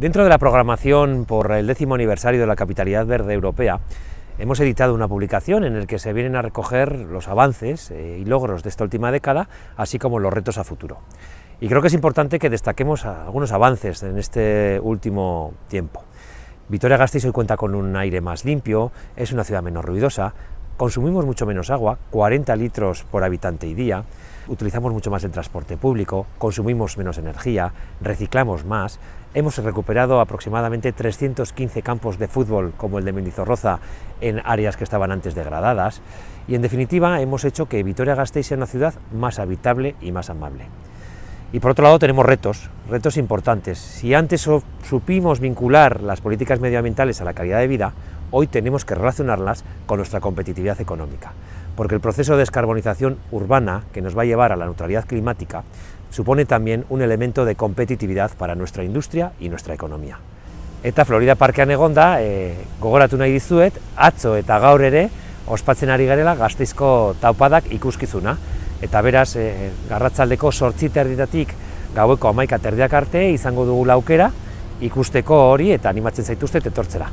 Dentro de la programación por el décimo aniversario de la Capitalidad Verde Europea, hemos editado una publicación en la que se vienen a recoger los avances eh, y logros de esta última década, así como los retos a futuro. Y creo que es importante que destaquemos algunos avances en este último tiempo. Vitoria-Gasteiz hoy cuenta con un aire más limpio, es una ciudad menos ruidosa, consumimos mucho menos agua, 40 litros por habitante y día, utilizamos mucho más el transporte público, consumimos menos energía, reciclamos más, Hemos recuperado aproximadamente 315 campos de fútbol, como el de Mendizorroza, en áreas que estaban antes degradadas. Y en definitiva, hemos hecho que Vitoria-Gasteiz sea una ciudad más habitable y más amable. Y por otro lado, tenemos retos, retos importantes. Si antes supimos vincular las políticas medioambientales a la calidad de vida, hoy tenemos que relacionarlas con nuestra competitividad económica, porque el proceso de descarbonización urbana que nos va a llevar a la neutralidad climática supone también un elemento de competitividad para nuestra industria y nuestra economía. Eta Florida Parkean egonda, e, eh, gogoratu nahi dizuet, atzo eta gaur ere ospatzen ari garela gazteizko taupadak ikuskizuna. Eta beraz, e, garratzaldeko sortzi terditatik gaueko amaika terdiak arte izango dugu laukera, ikusteko hori eta animatzen zaituzte etortzera.